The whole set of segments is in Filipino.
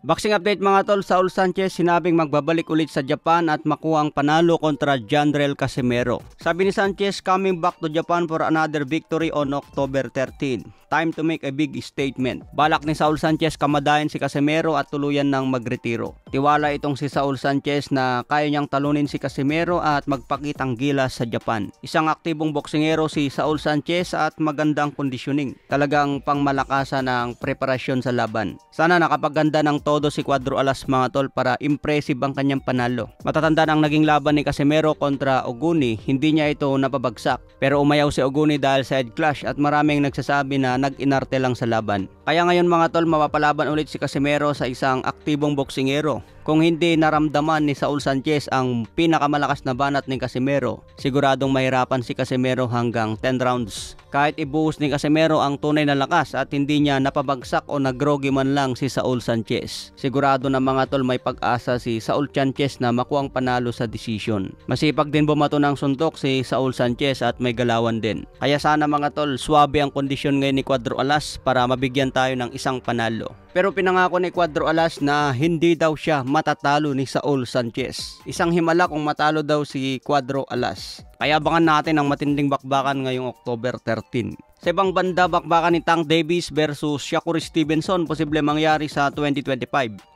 Boxing update mga tol, Saul Sanchez sinabing magbabalik ulit sa Japan at makuha ang panalo kontra Jandrel Casimero. Sabi ni Sanchez, coming back to Japan for another victory on October 13. Time to make a big statement. Balak ni Saul Sanchez kamadayan si Casemiro at tuluyan ng magretiro. Tiwala itong si Saul Sanchez na kaya niyang talunin si Casemiro at magpakitang gilas sa Japan. Isang aktibong boksingero si Saul Sanchez at magandang conditioning. Talagang pangmalakasan ng preparasyon sa laban. Sana nakapaganda ng todo si Cuadro Alas mga tol para impressive ang kanyang panalo. Matatanda ang naging laban ni Casemiro kontra Oguni, hindi niya ito napabagsak. Pero umayaw si Oguni dahil sa head clash at maraming nagsasabi na nag-inarte lang sa laban. Kaya ngayon mga tol, mapapalaban ulit si Casimero sa isang aktibong boksingero. Kung hindi naramdaman ni Saul Sanchez ang pinakamalakas na banat ni Casimero, siguradong mahirapan si Casimero hanggang 10 rounds. Kahit ibuhos ni Casimero ang tunay na lakas at hindi niya napabagsak o nagrogi man lang si Saul Sanchez. Sigurado na mga tol may pag-asa si Saul Sanchez na makuha ang panalo sa desisyon. Masipag din bumato ng suntok si Saul Sanchez at may galawan din. Kaya sana mga tol, swabe ang kondisyon ngayon ni Cuadro Alas para mabigyan tayo ng isang panalo. Pero pinangako ni Cuadro Alas na hindi daw siya matatalo ni Saul Sanchez. Isang himala kung matalo daw si Cuadro Alas. Kaya abangan natin ang matinding bakbakan ngayong October 13. Sa ibang banda, bakbakan ni Tank Davis versus Shakur Stevenson posible mangyari sa 2025.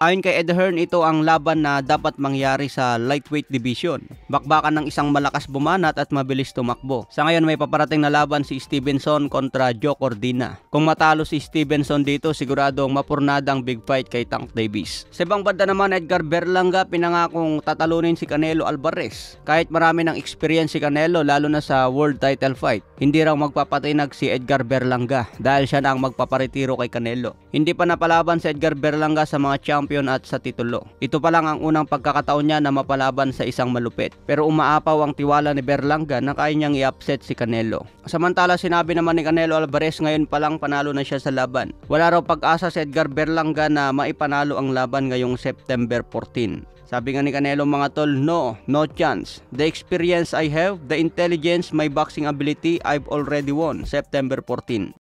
Ayon kay Ed Hearn, ito ang laban na dapat mangyari sa lightweight division. Bakbakan ng isang malakas bumanat at mabilis tumakbo. Sa ngayon, may paparating na laban si Stevenson kontra Joe Cordina. Kung matalo si Stevenson dito, siguradong mapurnadang big fight kay Tank Davis. Sa ibang banda naman, Edgar Berlanga pinangakong tatalunin si Canelo Alvarez. Kahit marami ng experience si Canelo, lalo na sa world title fight, hindi raw magpapatinag si Edgar Berlanga dahil siya na ang magpaparitiro kay Canelo. Hindi pa napalaban si Edgar Berlanga sa mga champion at sa titulo. Ito pa lang ang unang pagkakataon niya na mapalaban sa isang malupit. Pero umaapaw ang tiwala ni Berlanga na kaya niyang i-upset si Canelo. Samantala sinabi naman ni Canelo Alvarez ngayon pa lang panalo na siya sa laban. Wala raw pag-asa si Edgar Berlanga na maipanalo ang laban ngayong September 14. Sabi nga ni Canelo mga tol, no, no chance. The experience I have, the intelligence, my boxing ability, I've already won. September Denver